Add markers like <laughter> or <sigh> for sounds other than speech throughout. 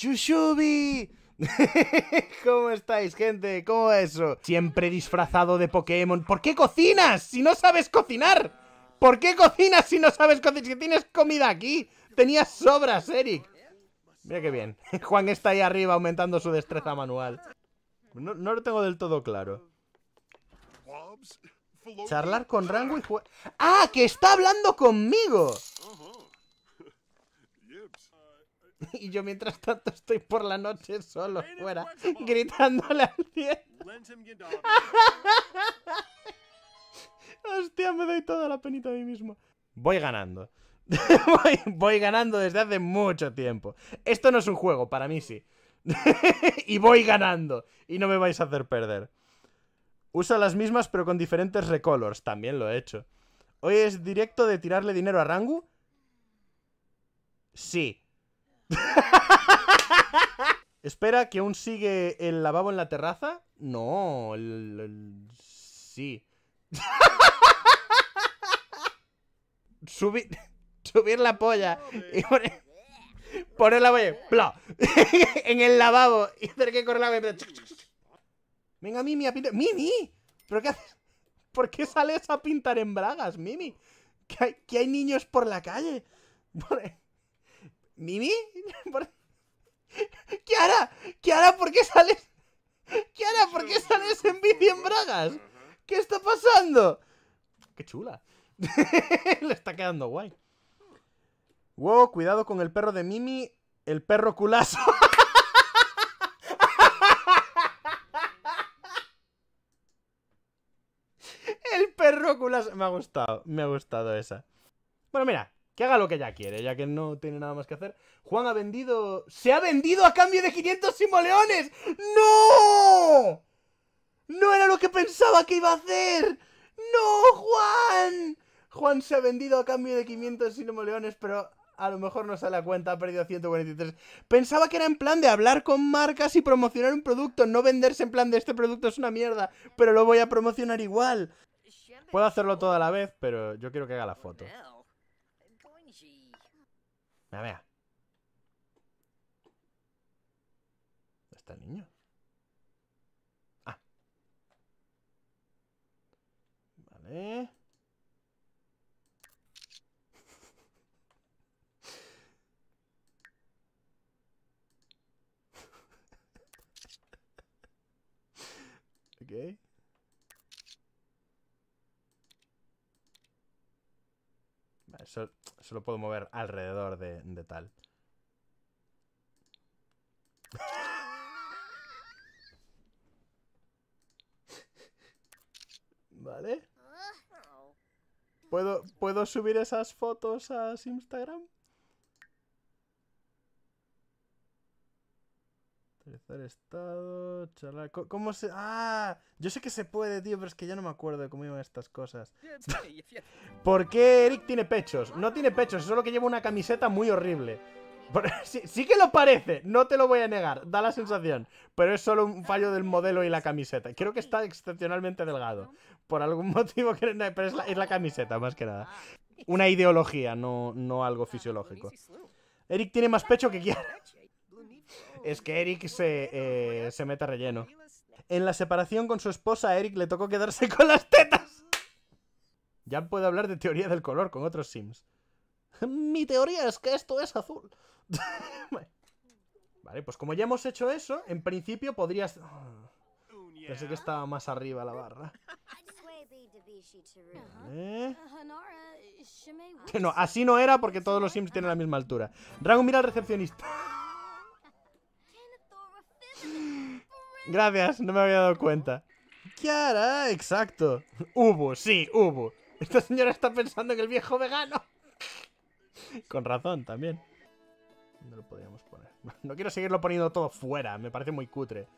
Shushubi. <laughs> ¿Cómo estáis, gente? ¿Cómo eso? Siempre disfrazado de Pokémon. ¿Por qué cocinas si no sabes cocinar? ¿Por qué cocinas si no sabes cocinar? Si tienes comida aquí. Tenías sobras, Eric. Mira qué bien. <laughs> Juan está ahí arriba aumentando su destreza manual. No, lo tengo del todo claro. Charlar con Rango ¡Ah! ¡Que está hablando conmigo! <laughs> Y yo mientras tanto estoy por la noche solo fuera, gritándole al cielo. <laughs> Hostia, me doy toda la penita a mí mismo. Voy ganando. <laughs> voy, voy, ganando desde hace mucho tiempo. Esto no es un juego, para mí sí. y voy ganando. Y no me vais a hacer perder. Usa las mismas pero con diferentes recolors. También lo he hecho. Hoy es directo de tirarle dinero a Rangu. Sí. <laughs> Espera, que aún sigue el lavabo en la terraza. No, el, sí. <laughs> subir, <laughs> subir la polla y poner, la polla, en el lavabo y tener que correr la Venga, Mimi, a pintar. ¡Mimi! ¿Pero qué ¿Por qué sales a pintar en bragas, Mimi? Que hay, que hay niños por la calle. ¿Mimi? <laughs> ¿Qué ¿Qué hará? ¿por qué sales? hará? ¿por qué sales en bici en bragas? ¿Qué está pasando? Qué chula. <laughs> Le está quedando guay. Wow, cuidado con el perro de Mimi, el perro culazo. <laughs> el perro culazo. Me ha gustado, me ha gustado esa. Bueno, mira, que haga lo que ya quiere, ya que no tiene nada más que hacer. Juan ha vendido... ¡Se ha vendido a cambio de 500 simoleones! ¡No! ¡No era lo que pensaba que iba a hacer! ¡No, Juan! Juan se ha vendido a cambio de 500 simoleones, pero a lo mejor no sale a cuenta, ha perdido 143. Pensaba que era en plan de hablar con marcas y promocionar un producto, no venderse en plan de este producto es una mierda, pero lo voy a promocionar igual. Puedo hacerlo toda la vez, pero yo quiero que haga la foto. Mira, mira. ¿Dónde está el niño? Ah. Vale. <laughs> okay. solo, puedo mover alrededor de, de tal. ¿Vale? Ah. ¿Puedo, ¿Puedo subir esas fotos a Instagram? estado, ¿Cómo se.? ¡Ah! Yo sé que se puede, tío, pero es que ya no me acuerdo de cómo iban estas cosas. <laughs> ¿Por qué Eric tiene pechos? No tiene pechos, es solo que lleva una camiseta muy horrible. <laughs> Sí, que lo parece, no te lo voy a negar, da la sensación, pero es solo un fallo del modelo y la camiseta. Creo que está excepcionalmente delgado, por algún <laughs> motivo, que no, pero es la, camiseta más que nada. Una ideología, no, no algo fisiológico. Eric tiene más pecho que quiera es que Eric se, eh, mete se relleno. En la separación con su esposa, Eric le tocó quedarse con las tetas. Ya puedo hablar de teoría del color con otros Sims. <laughs> Mi teoría es que esto es azul. <laughs> vale, pues como ya hemos hecho eso, en principio podrías... pensé que estaba más arriba la barra. ¿Eh? No, así no era porque todos los Sims tienen la misma altura. Dragon, mira al recepcionista. Gracias, no me había dado cuenta. hará? exacto. Hubo, sí, hubo. Esta señora está pensando en el viejo vegano. Con razón, también. No lo podríamos poner. <laughs> No quiero seguirlo poniendo todo fuera, me parece muy cutre.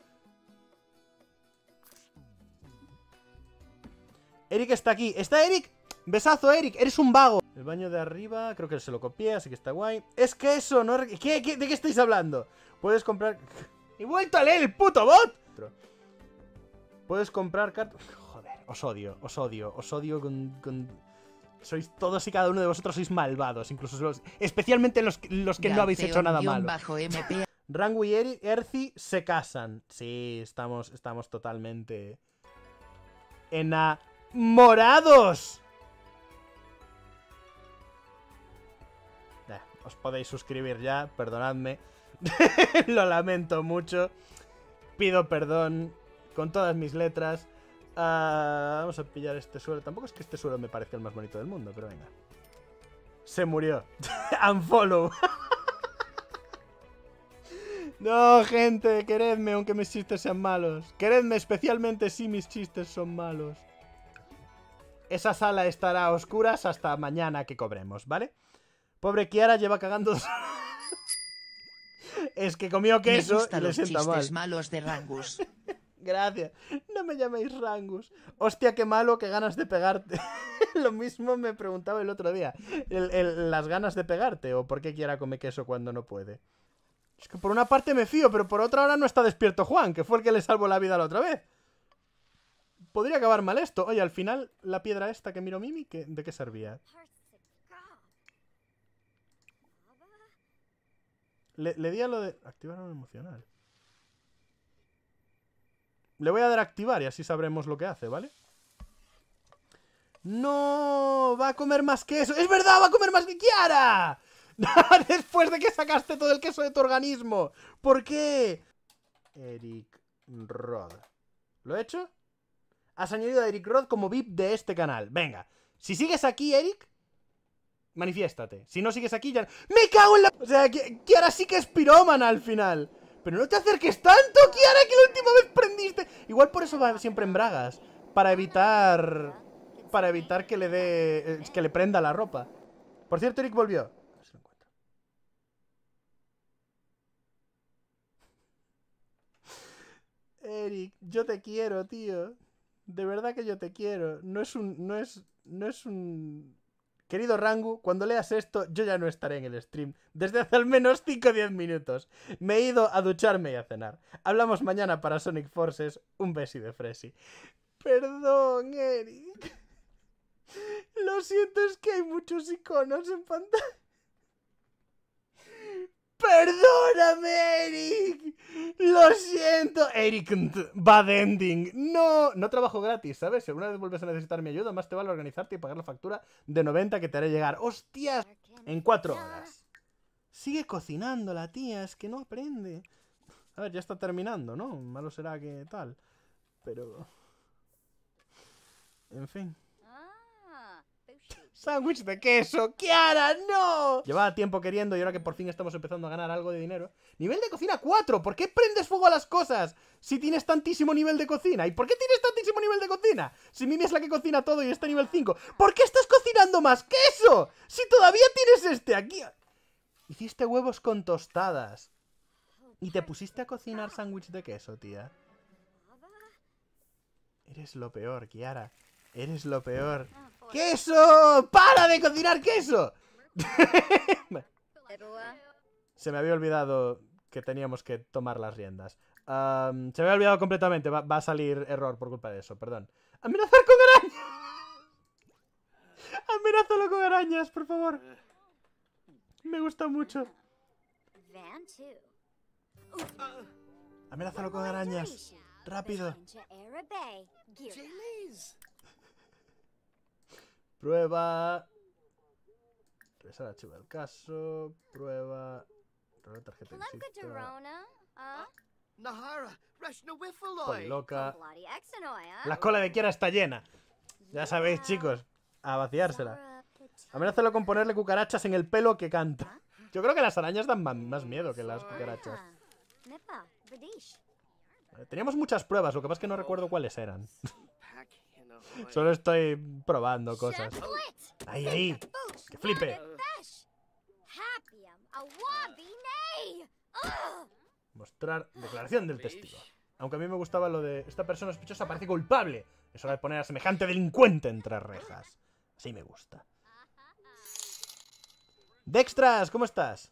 Eric está aquí. ¿Está Eric? Besazo, Eric, eres un vago. El baño de arriba, creo que se lo copié, así que está guay. Es que eso, no... de qué estáis hablando? Puedes comprar... ¡Y <laughs> vuelto a leer el puto bot! Puedes comprar cartas. Joder, os odio, os odio, os odio con, Sois todos y cada uno de vosotros sois malvados, incluso los... especialmente los, que no habéis hecho nada malo. Bajo <laughs> y Erci se casan. Sí, estamos, estamos totalmente enamorados. Eh, os podéis suscribir ya, perdonadme. <laughs> Lo lamento mucho. Pido perdón con todas mis letras. Ah, vamos a pillar este suelo. Tampoco es que este suelo me parezca el más bonito del mundo, pero venga. Se murió. <laughs> Unfollow. <laughs> no, gente, queredme aunque mis chistes sean malos. Queredme especialmente si mis chistes son malos. Esa sala estará a oscuras hasta mañana que cobremos, ¿vale? Pobre Kiara lleva cagando... <laughs> es que comió queso y le malos de Rangus. Gracias. No me llaméis Rangus. Hostia, qué malo, qué ganas de pegarte. <laughs> Lo mismo me preguntaba el otro día. las ganas de pegarte o por qué quiera comer queso cuando no puede. Es que por una parte me fío, pero por otra ahora no está despierto Juan, que fue el que le salvó la vida la otra vez. Podría acabar mal esto. Oye, al final, la piedra esta que miro Mimi, ¿de qué servía? Le, di a lo de... Activar emocional. Le voy a dar a activar y así sabremos lo que hace, ¿vale? ¡No! ¡Va a comer más queso! ¡Es verdad! ¡Va a comer más que Kiara! <laughs> Después de que sacaste todo el queso de tu organismo. ¿Por qué? Eric Rod. ¿Lo he hecho? Has añadido a Eric Rod como VIP de este canal. Venga. Si sigues aquí, Eric, manifiéstate. Si no sigues aquí, ya... ¡Me cago en la... O sea, Kiara sí que es pirómana al final. Pero no te acerques tanto, Kiara, que la última vez prendiste. Igual por eso va siempre en bragas. Para evitar... Para evitar que le dé... Eh, que le prenda la ropa. Por cierto, Eric volvió. Eric, yo te quiero, tío. De verdad que yo te quiero. No es un... No es... No es un Querido Rangu, cuando leas esto, yo ya no estaré en el stream. Desde hace al menos 5 o 10 minutos. Me he ido a ducharme y a cenar. Hablamos mañana para Sonic Forces. Un besi de Fresi. Perdón, Eric. Lo siento, es que hay muchos iconos en pantalla. Perdóname, Eric. Lo siento. Eric bad ending. No, no trabajo gratis, ¿sabes? Si alguna vez vuelves a necesitar mi ayuda, más te vale organizarte y pagar la factura de 90 que te haré llegar. ¡Hostias! En cuatro horas. Sigue cocinando la tía, es que no aprende. A ver, ya está terminando, ¿no? Malo será que tal. Pero... En fin. Sándwich de queso, Kiara, no. Llevaba tiempo queriendo y ahora que por fin estamos empezando a ganar algo de dinero. Nivel de cocina 4, ¿por qué prendes fuego a las cosas si tienes tantísimo nivel de cocina? ¿Y por qué tienes tantísimo nivel de cocina? Si Mimi es la que cocina todo y está nivel 5, ¿por qué estás cocinando más queso? Si todavía tienes este aquí. Hiciste huevos con tostadas. Y te pusiste a cocinar sándwich de queso, tía. Eres lo peor, Kiara. Eres lo peor. ¡Queso! ¡Para de cocinar queso! <laughs> Se me había olvidado que teníamos que tomar las riendas. se me había olvidado completamente. Va, a salir error por culpa de eso, perdón. ¡Amenazar con arañas! <laughs> ¡Amenázalo con arañas, por favor! Me gusta mucho. ¡Amenázalo con arañas! ¡Rápido! Prueba. Regresar la archivo del caso. Prueba. Robar tarjeta de ah. loca. Ah. La cola de Kiera está llena. Ya sabéis, chicos. A vaciársela. Amenázalo con ponerle cucarachas en el pelo que canta. Ah. Yo creo que las arañas dan más miedo que las cucarachas. Teníamos muchas pruebas, lo que pasa es que no oh. recuerdo cuáles eran. <laughs> Solo estoy probando cosas. ¡Ahí, ahí! ahí oh, qué flipe! Um, Mostrar declaración del testigo. Aunque a mí me gustaba lo de esta persona sospechosa parece culpable. Es hora de poner a semejante delincuente entre rejas. Así me gusta. Dextras, ¿cómo estás?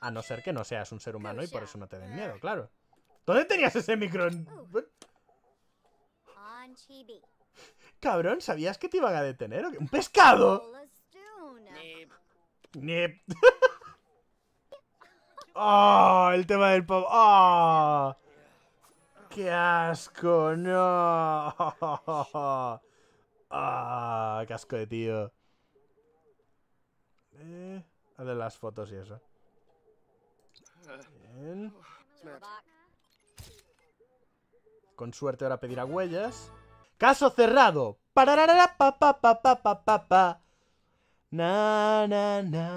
A no ser que no seas un ser humano y por eso no te den miedo, claro. ¿Dónde tenías ese micro? Cabrón, ¿sabías que te iban a detener? ¡Un pescado! ¡Nip! ¡Oh! <laughs> ¡Ah, el tema del pop. Oh, ¡Ah! qué asco no <laughs> ah qué asco de tío! Eh, a las fotos y eso. Bien. Con suerte ahora pedirá huellas. Caso cerrado. Pararara, pa, pa, pa, pa, pa, pa, pa. Na, na, na,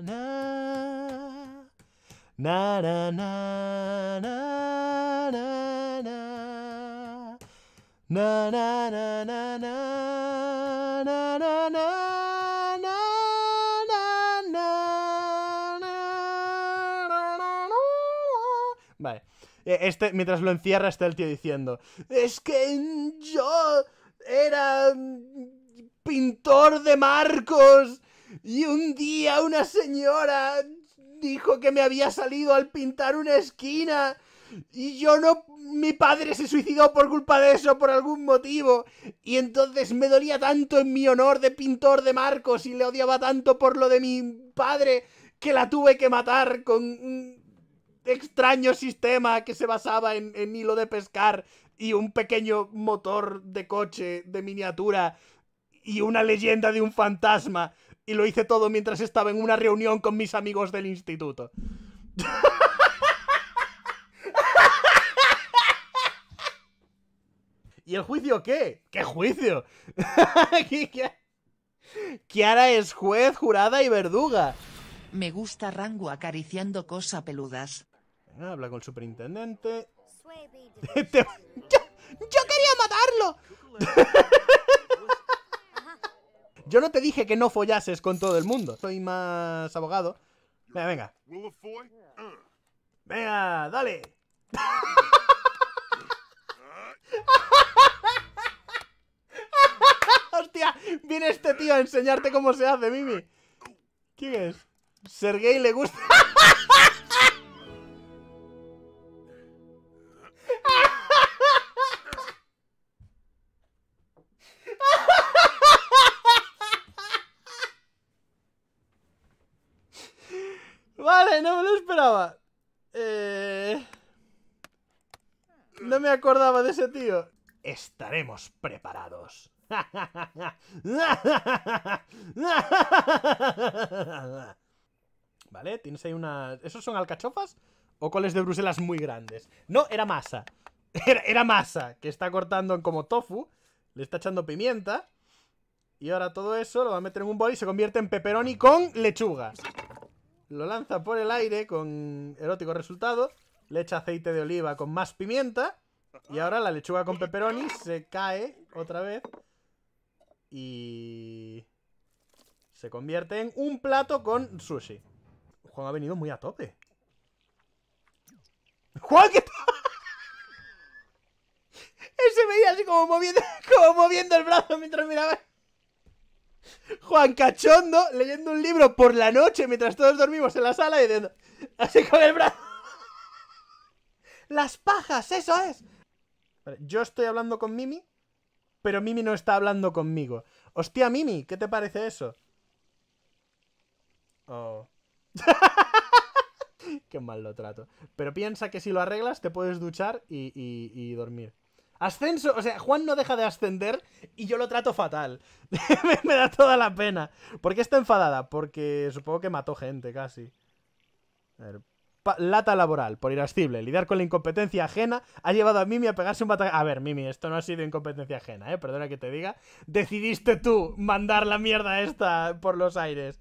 na. Na, na, na, na, na, na. Na, na, na, na, na. Vale. Eh, este, mientras lo encierra, está el tío diciendo: Es que yo era pintor de marcos y un día una señora dijo que me había salido al pintar una esquina y yo no... Mi padre se suicidó por culpa de eso, por algún motivo. Y entonces me dolía tanto en mi honor de pintor de marcos y le odiaba tanto por lo de mi padre que la tuve que matar con extraño sistema que se basaba en, hilo de pescar y un pequeño motor de coche de miniatura y una leyenda de un fantasma. Y lo hice todo mientras estaba en una reunión con mis amigos del instituto. <laughs> ¿Y el juicio qué? ¿Qué juicio? <laughs> Kiara es juez, jurada y verduga. Me gusta Rango acariciando cosa peludas. Habla con el superintendente. <laughs> Este, <laughs> ¡Yo, quería matarlo! yo no te dije que no follases con todo el mundo. Soy más abogado. Venga, venga. Uh. Venga, dale. <laughs> Hostia, viene este tío a enseñarte cómo se hace, Mimi. ¿Quién es? Sergei le gusta. Eh, no me acordaba de ese tío. Estaremos preparados. Vale, tienes ahí unas... ¿Esos son alcachofas? ¿O coles de Bruselas muy grandes? No, era masa. <laughs> Era, masa, que está cortando como tofu. Le está echando pimienta. Y ahora todo eso lo va a meter en un bol y se convierte en pepperoni con lechuga. Lo lanza por el aire con erótico resultado. Le echa aceite de oliva con más pimienta. Y ahora la lechuga con pepperoni se cae otra vez. Y... Se convierte en un plato con sushi. Juan ha venido muy a tope. ¡Juan, qué <laughs> Él se veía así como <laughs> como moviendo el brazo mientras miraba... Juan Cachondo leyendo un libro por la noche mientras todos dormimos en la sala y diciendo, así con el brazo. <laughs> Las pajas, eso es. yo estoy hablando con Mimi, pero Mimi no está hablando conmigo. Hostia, Mimi, ¿qué te parece eso? Oh. <laughs> Qué mal lo trato. Pero piensa que si lo arreglas te puedes duchar y, y dormir. Ascenso, o sea, Juan no deja de ascender y yo lo trato fatal. <laughs> me da toda la pena. ¿Por qué está enfadada? Porque supongo que mató gente casi. A ver, lata laboral, por irascible. Lidiar con la incompetencia ajena ha llevado a Mimi a pegarse un batalla. A ver, Mimi, esto no ha sido incompetencia ajena, ¿eh? Perdona que te diga. Decidiste tú mandar la mierda esta por los aires.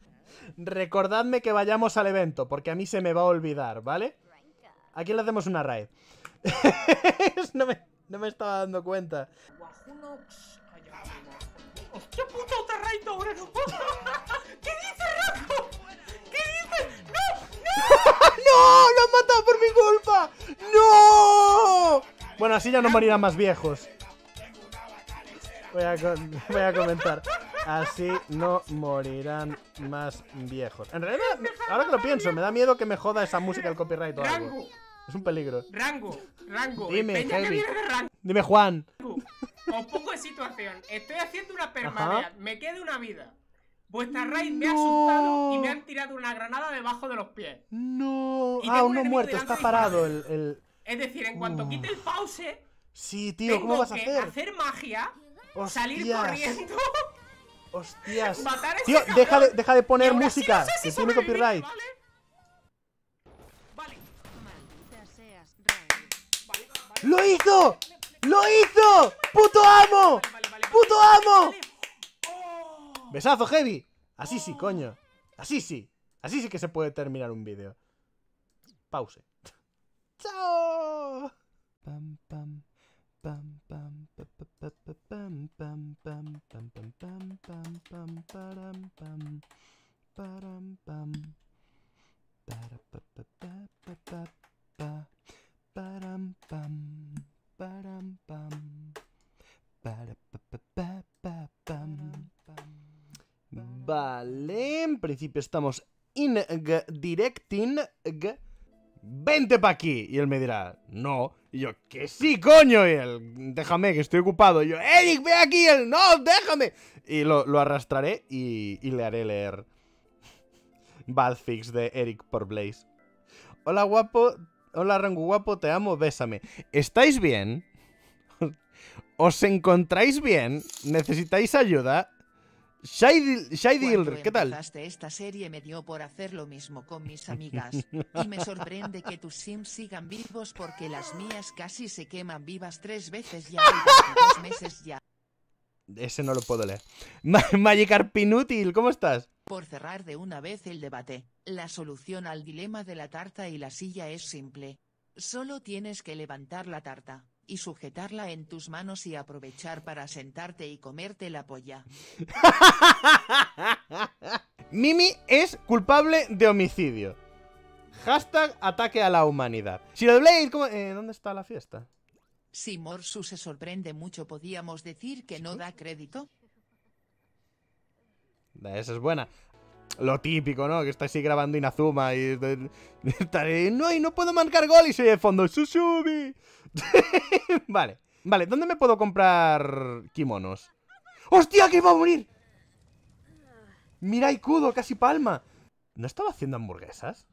Recordadme que vayamos al evento, porque a mí se me va a olvidar, ¿vale? Aquí le hacemos una raid. <laughs> no me... No me estaba dando cuenta. ¡Qué puto hombre <laughs> ¿Qué dice Rato? ¿Qué dice? ¡No! ¡No! <laughs> no ¡Lo han matado por mi culpa! ¡No! Bueno, así ya no morirán más viejos. Voy a, <laughs> voy a comentar. Así no morirán más viejos. En realidad, ahora que lo pienso, me da miedo que me joda esa música el copyright o algo. Es un peligro. Rango, rango. Dime, Dime, Juan. Os pongo en situación. Estoy haciendo una permadea. Me queda una vida. Vuestra raid me ha asustado y me han tirado una granada debajo de los pies. No. Ah, uno muerto, está parado el, Es decir, en cuanto uh. quite el pause. Sí, tío, ¿cómo vas a hacer? hacer magia, o salir corriendo. Hostias. <laughs> tío, deja de, deja de poner música, es copyright. ¡Lo hizo! ¡Lo hizo! ¡Puto amo! ¡Puto amo! Besazo, Heavy. Así sí, coño. Así sí. Así sí que se puede terminar un vídeo. Pause. ¡Chao! Pam, pam. Pam, pam, pam, pam, pam, pam, pam, pam, pam, pam, pam, pam, pam, pam, pam. principio estamos in directing vente pa' aquí. Y él me dirá, no. Y yo, que sí, coño. Y él, déjame, que estoy ocupado. Y yo, Eric, ve aquí. él, no, déjame. Y lo, arrastraré y, y, le haré leer <laughs> Fix de Eric por Blaze. Hola, guapo. Hola, Rango guapo, te amo, bésame. ¿Estáis bien? <laughs> ¿Os encontráis bien? ¿Necesitáis ayuda? Shady, ¿qué tal? esta serie me dio por hacer lo mismo con mis amigas. y me sorprende que tus sims sigan vivos porque las mías casi se queman vivas tres veces ya dos meses ya. Ese no lo puedo leer. Magikarp Inútil, ¿cómo estás? Por cerrar de una vez el debate, la solución al dilema de la tarta y la silla es simple. Solo tienes que levantar la tarta y sujetarla en tus manos y aprovechar para sentarte y comerte la polla. <laughs> Mimi es culpable de homicidio. Hashtag ataque a la humanidad. Si lo de eh, ¿dónde está la fiesta? Si Morsu se sorprende mucho, podíamos decir que no da crédito. Esa es buena lo típico, ¿no? Que está así grabando Inazuma y, no, y no puedo marcar gol y soy de fondo, Susubi. <laughs> vale, vale, ¿dónde me puedo comprar kimonos? ¡Hostia, que iba a morir! Mira Kudo, casi palma. ¿No estaba haciendo hamburguesas?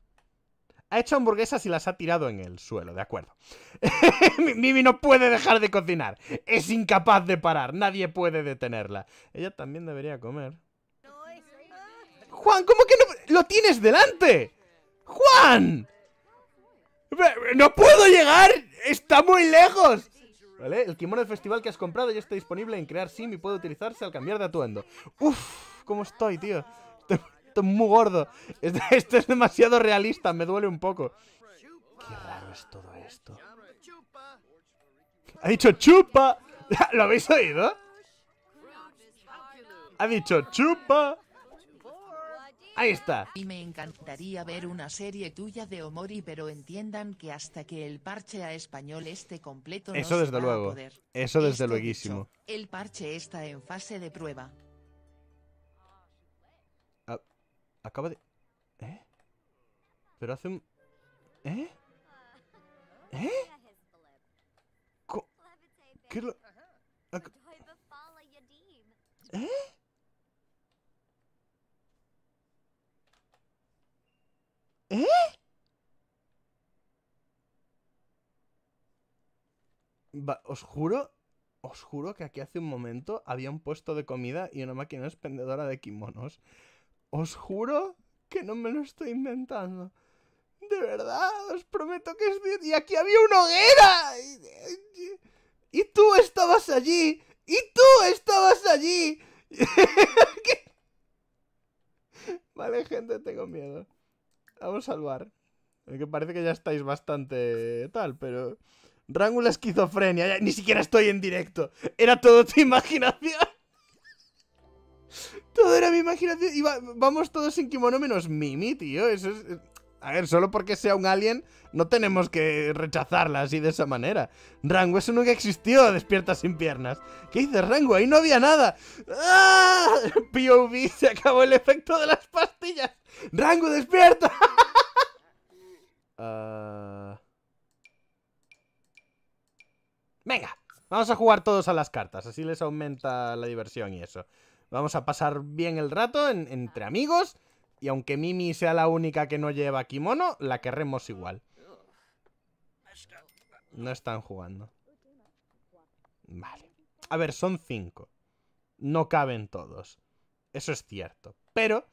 Ha hecho hamburguesas y las ha tirado en el suelo, de acuerdo. <laughs> Mimi no puede dejar de cocinar. Es incapaz de parar. Nadie puede detenerla. Ella también debería comer. Juan, ¿cómo que no? ¡Lo tienes delante! ¡Juan! ¡No puedo llegar! ¡Está muy lejos! ¿Vale? El kimono del festival que has comprado ya está disponible en crear sim y puede utilizarse al cambiar de atuendo. ¡Uf! ¿Cómo estoy, tío? Estoy, muy gordo. Esto, es demasiado realista, me duele un poco. Qué raro es todo esto. Ha dicho chupa. <laughs> ¿Lo habéis oído? Ha dicho chupa. Ahí está. Y me encantaría ver una serie tuya de Omori, pero entiendan que hasta que el parche a español esté completo Eso no desde se va A poder. Eso desde este El parche está en fase de prueba. acaba de... ¿Eh? Pero hace un... ¿Eh? ¿Eh? ¿Qué ¿Eh? os juro, os juro que aquí hace un momento había un puesto de comida y una máquina expendedora de kimonos. Os juro que no me lo estoy inventando. De verdad, os prometo que es... Y aquí había una hoguera. Y, tú estabas allí. Y tú estabas allí. <laughs> vale, gente, tengo miedo. Vamos a salvar. Que parece que ya estáis bastante tal, pero... Rango la esquizofrenia. ni siquiera estoy en directo. Era todo tu <laughs> imaginación. todo era mi imaginación. Y vamos todos sin kimono menos Mimi, tío. Eso es... Eh, a ver, solo porque sea un alien no tenemos que rechazarla así de esa manera. Rango, eso nunca existió, despierta sin piernas. ¿Qué dices, Rango? Ahí no había nada. ¡Ah! <laughs> POV, se acabó el efecto de las pastillas. Rango, despierta. <laughs> Ah... Venga, vamos a jugar todos a las cartas, así les aumenta la diversión y eso. Vamos a pasar bien el rato entre amigos, y aunque Mimi sea la única que no lleva kimono, la querremos igual. No están jugando. Vale. A ver, son cinco. No caben todos. Eso es cierto. Pero...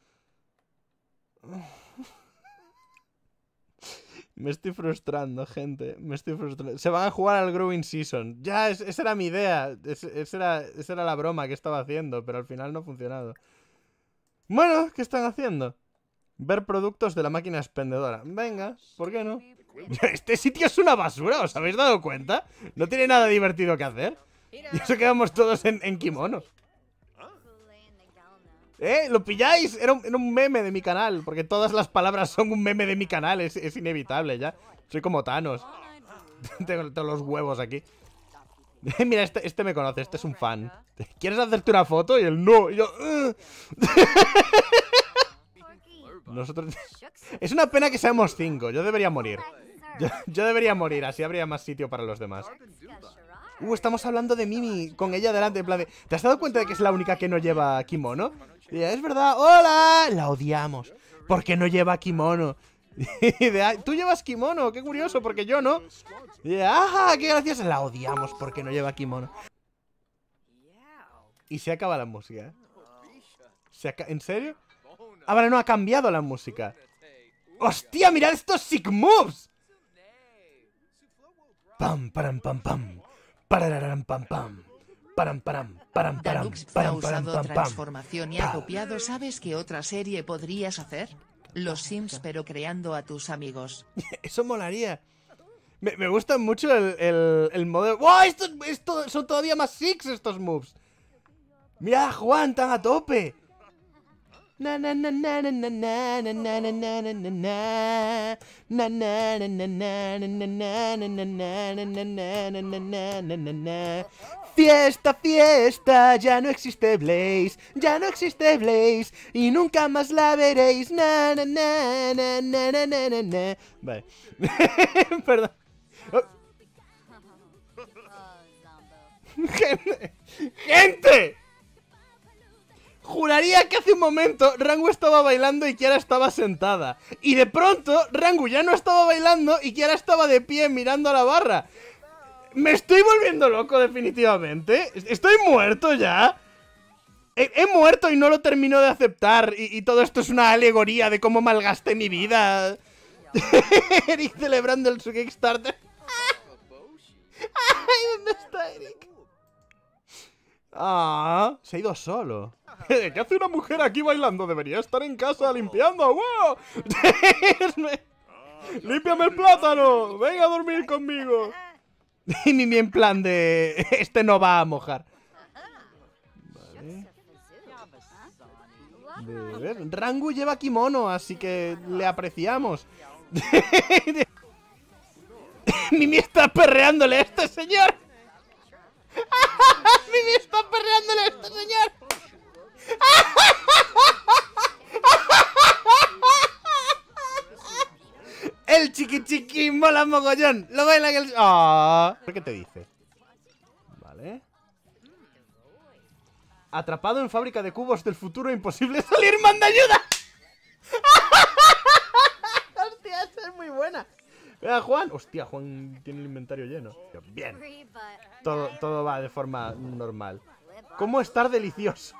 Me estoy frustrando, gente. Me estoy frustrando. Se van a jugar al Growing Season. Ya, esa era mi idea. esa, era, la broma que estaba haciendo, pero al final no ha funcionado. Bueno, ¿qué están haciendo? Ver productos de la máquina expendedora. Venga, ¿por qué no? <laughs> Este sitio es una basura, ¿os habéis dado cuenta? No tiene nada divertido que hacer. Y eso quedamos todos en, en kimonos. ¿Eh? ¿Lo pilláis? Era un, meme de mi canal, porque todas las palabras son un meme de mi canal, es, inevitable ya. Soy como Thanos. <laughs> Tengo todos los huevos aquí. <laughs> Mira, este, este, me conoce, este es un fan. ¿Quieres hacerte una foto? Y el no. Y yo, <laughs> Nosotros... Es una pena que seamos cinco, yo debería morir. yo debería morir, así habría más sitio para los demás. Uh, estamos hablando de Mimi con ella delante, en plan de, ¿Te has dado cuenta de que es la única que no lleva kimono? es verdad, ¡hola! La odiamos. Porque no lleva kimono. <laughs> tú llevas kimono, qué curioso, porque yo no. ¡ajá! ¡Qué gracioso! La odiamos porque no lleva kimono. Y se acaba la música, ¿eh? ¿En serio? Ahora no, ha cambiado la música. ¡Hostia, mirad estos sick moves! Pam, pam, pam, pam. Parararán pam pam. Param, param, param, param, Danux ha usado transformación y ha copiado. ¿Sabes qué otra serie podrías hacer? Los Sims, pero creando a tus amigos. <laughs> Eso molaría. Me, me gusta mucho el, el, el modelo. ¡Wow! Esto, esto, son todavía más Six estos moves. Mira, Juan, tan a tope. Fiesta, fiesta, ya no existe Blaze, ya no existe Blaze y nunca más la veréis. na na na na na na Vale. Perdón. Gente, gente. Juraría que hace un momento Rangu estaba bailando y Kiara estaba sentada. Y de pronto, Rangu ya no estaba bailando y Kiara estaba de pie mirando a la barra. Me estoy volviendo loco definitivamente. Estoy muerto ya. He, muerto y no lo termino de aceptar. Y, todo esto es una alegoría de cómo malgasté mi vida. <laughs> Eric celebrando el su Kickstarter. <laughs> Ay, ¿dónde está Eric? Ah, se ha ido solo. <laughs> ¿Qué hace una mujer aquí bailando? Debería estar en casa limpiando. ¡Wow! <laughs> ¡Límpiame el plátano! ¡Venga a dormir conmigo! <laughs> Ni, ni en plan de... Este no va a mojar. Vale. ver. Rangu lleva kimono, así que le apreciamos. mi está perreándole a este señor. <laughs> me está perreando este señor! <laughs> El chiqui chiqui mola mogollón. Lo baila que el. Oh. ¿Qué te dice? Vale. Atrapado en fábrica de cubos del futuro, imposible salir, manda ayuda. ¡Eh, Juan! Hostia, Juan tiene el inventario lleno. Bien. Todo, todo va de forma normal. ¿Cómo estar delicioso?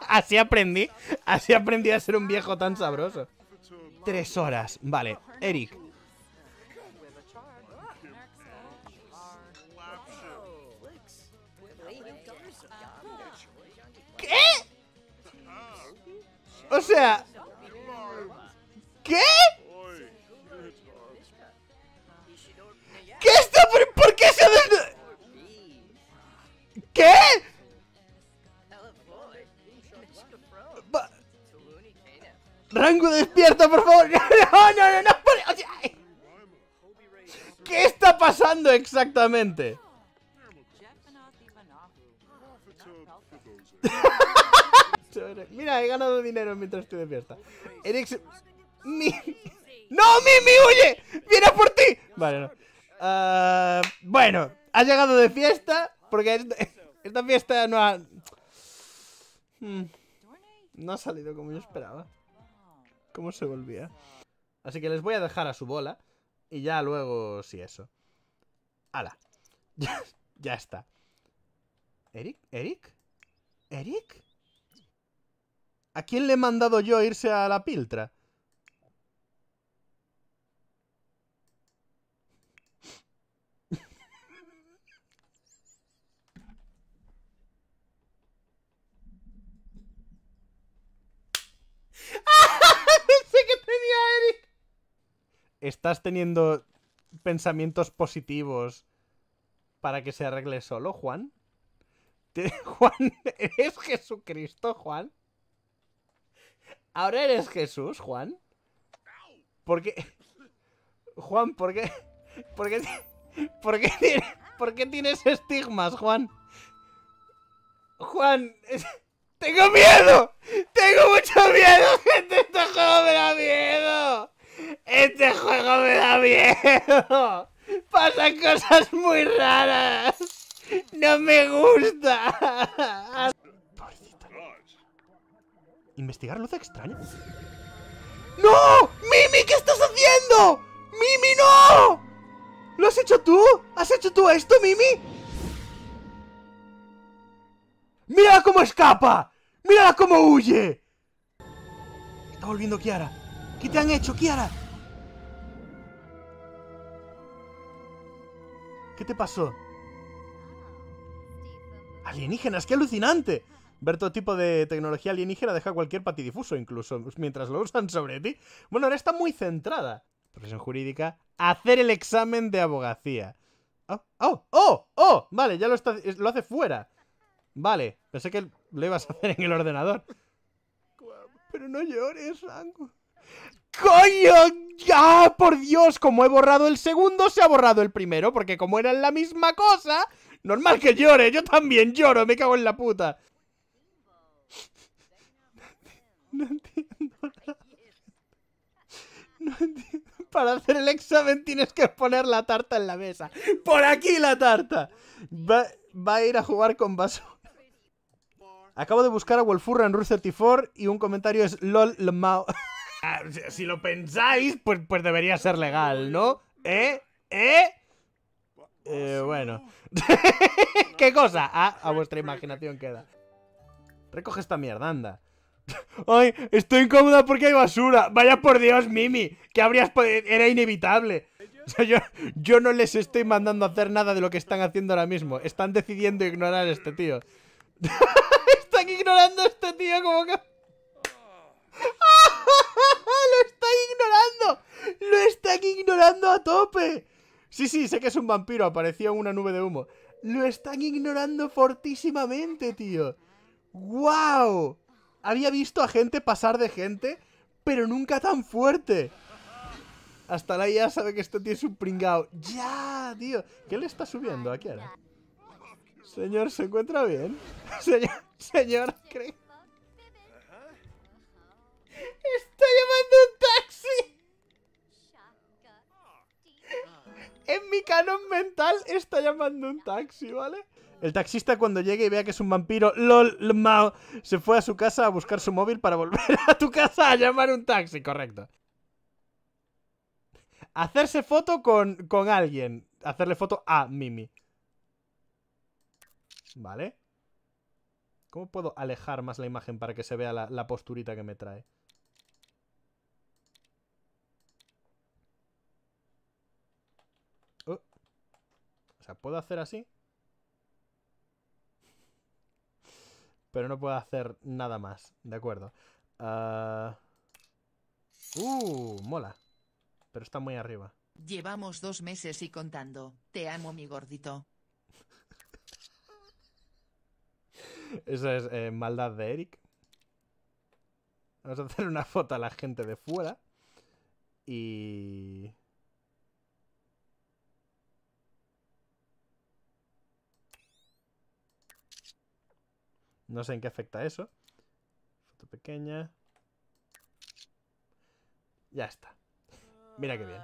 <laughs> Así aprendí. Así aprendí a ser un viejo tan sabroso. Tres horas. Vale. Eric. ¿Qué? O sea... ¿Qué? Rango, despierta, por favor. <laughs> No, no, no, no. ¿Qué está pasando exactamente? <laughs> Mira, he ganado dinero mientras estoy despierta. Eric... ¡No, Mimi, huye! ¡Viene por ti! Vale, no. Ah, bueno, ha llegado de fiesta porque esta, fiesta no ha... Hmm, no ha salido como yo esperaba. ¿Cómo se volvía? Así que les voy a dejar a su bola y ya luego si sí, eso. ¡Hala! <laughs> Ya, ya está. ¿Eric? ¿Eric? ¿Eric? ¿A quién le he mandado yo a irse a la piltra? estás teniendo pensamientos positivos para que se arregle solo, Juan. <laughs> Juan, ¿eres Jesucristo, Juan? ¿Ahora eres Jesús, Juan? ¿Por qué? Juan, ¿por qué? ¿Por qué, por tienes, estigmas, Juan? Juan, tengo miedo. Tengo mucho miedo, <laughs> gente. me miedo. Este juego me da miedo. Pasan cosas muy raras. No me gusta. ¿Investigar luz extraña? ¡No! ¡Mimi, qué estás haciendo! ¡Mimi, no! ¿Lo has hecho tú? ¿Has hecho tú esto, Mimi? ¡Mírala cómo escapa! ¡Mírala cómo huye! Está volviendo Kiara. ¿Qué te han hecho, Kiara? ¿Qué te pasó? Alienígenas, qué alucinante. Ver todo tipo de tecnología alienígena deja cualquier patidifuso, incluso pues, mientras lo usan sobre ti. Bueno, ahora está muy centrada. Profesión jurídica. Hacer el examen de abogacía. Oh, oh, oh, oh. Vale, ya lo, está, lo hace fuera. Vale, pensé que lo ibas a hacer en el ordenador. Pero no llores, Angus coño! ya por Dios! Como he borrado el segundo, se ha borrado el primero, porque como eran la misma cosa, normal que llore, yo también lloro, me cago en la puta. No entiendo No entiendo. Para hacer el examen tienes que poner la tarta en la mesa. ¡Por aquí la tarta! Va, a ir a jugar con vaso. Acabo de buscar a Wolfurra en Rule 34 y un comentario es LOL Mao. <laughs> Ah, si lo pensáis, pues, pues debería ser legal, ¿no? ¿Eh? ¿Eh? eh bueno. <laughs> ¿Qué cosa? Ah, a vuestra imaginación queda. Recoge esta mierda, anda. <laughs> Ay, estoy incómoda porque hay basura. Vaya por Dios, Mimi. Que habrías Era inevitable. O sea, yo, yo no les estoy mandando a hacer nada de lo que están haciendo ahora mismo. Están decidiendo ignorar a este tío. <laughs> están ignorando a este tío como que... Ah, <laughs> ¡Lo está ignorando! ¡Lo están ignorando a tope! Sí, sí, sé que es un vampiro, aparecía una nube de humo. Lo están ignorando fortísimamente, tío. ¡Wow! Había visto a gente pasar de gente, pero nunca tan fuerte. Hasta la IA sabe que esto tiene su pringao. ¡Ya, tío! ¿Qué le está subiendo aquí ahora? Señor, ¿se encuentra bien? <laughs> Señor, señor, ¿cree? está llamando un taxi. En mi canon mental está llamando un taxi, ¿vale? El taxista cuando llegue y vea que es un vampiro, lol, se fue a su casa a buscar su móvil para volver a tu casa a llamar un taxi, correcto. Hacerse foto con, alguien. Hacerle foto a Mimi. Vale. ¿Cómo puedo alejar más la imagen para que se vea la, la posturita que me trae? O sea, puedo hacer así. Pero no puedo hacer nada más. De acuerdo. Ah, uh... mola. Pero está muy arriba. Llevamos dos meses y contando. Te amo, mi gordito. Eso es eh, maldad de Eric. Vamos a hacer una foto a la gente de fuera. Y... No sé en qué afecta eso. Foto pequeña. Ya está. Mira qué bien.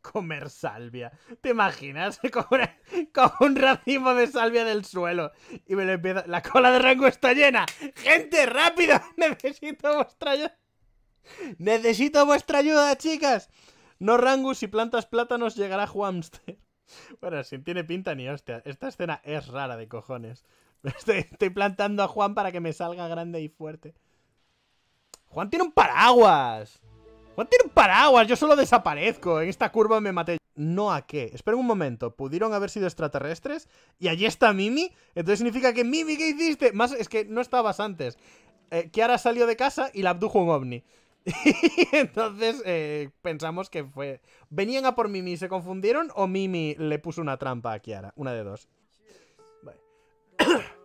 Comer salvia. ¿Te imaginas? <laughs> con un racimo de salvia del suelo y me lo empiezo... ¡La cola de rango está llena! ¡Gente, rápido! <laughs> Necesito vuestra ayuda. Necesito vuestra ayuda, chicas. No rango, si plantas plátanos llegará juanster <laughs> Bueno, si tiene pinta ni hostia. Esta escena es rara de cojones. <laughs> Estoy, plantando a Juan para que me salga grande y fuerte. Juan tiene un paraguas. Juan tiene un paraguas. Yo solo desaparezco. En esta curva me maté. No a qué. Espera un momento. ¿Pudieron haber sido extraterrestres? Y allí está Mimi. Entonces significa que Mimi, ¿qué hiciste? Más es que no estabas antes. Eh, Kiara salió de casa y la abdujo un ovni. <laughs> y entonces eh, pensamos que fue... ¿Venían a por Mimi y se confundieron o Mimi le puso una trampa a Kiara? Una de dos.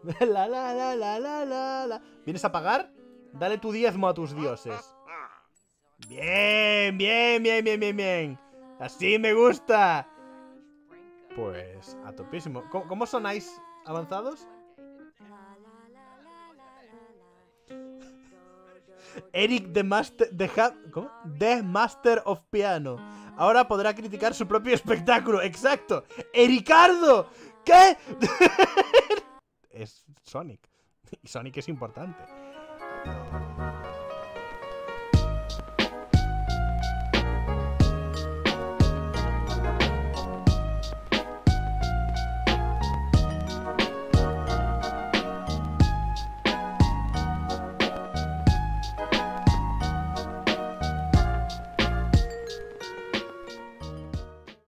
<laughs> La, la, la, la, la, la, ¿Vienes a pagar? Dale tu diezmo a tus dioses. Bien, bien, bien, bien, bien, bien. Así me gusta. Pues a topísimo. ¿Cómo, sonáis avanzados? Eric the Master the, ¿cómo? the Master of Piano. Ahora podrá criticar su propio espectáculo. Exacto. Ericardo. ¿Qué? <laughs> es Sonic. <laughs> Y Sonic es importante.